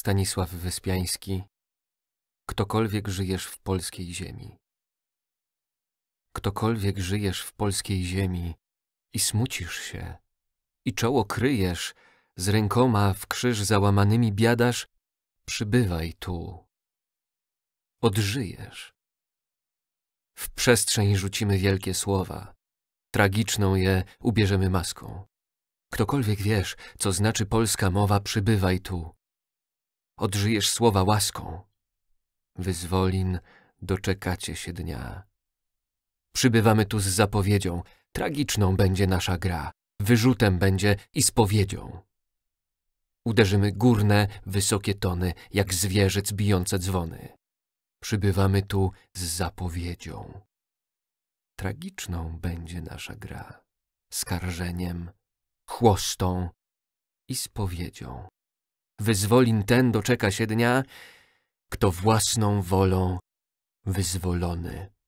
Stanisław Wyspiański, ktokolwiek żyjesz w polskiej ziemi. Ktokolwiek żyjesz w polskiej ziemi i smucisz się, i czoło kryjesz, z rękoma w krzyż załamanymi biadasz, przybywaj tu. Odżyjesz. W przestrzeń rzucimy wielkie słowa, tragiczną je ubierzemy maską. Ktokolwiek wiesz, co znaczy polska mowa, przybywaj tu odżyjesz słowa łaską. Wyzwolin doczekacie się dnia. Przybywamy tu z zapowiedzią, tragiczną będzie nasza gra, wyrzutem będzie i spowiedzią. Uderzymy górne, wysokie tony, jak zwierzec bijące dzwony. Przybywamy tu z zapowiedzią. Tragiczną będzie nasza gra, skarżeniem, chłostą i spowiedzią wyzwolin ten doczeka się dnia, kto własną wolą wyzwolony.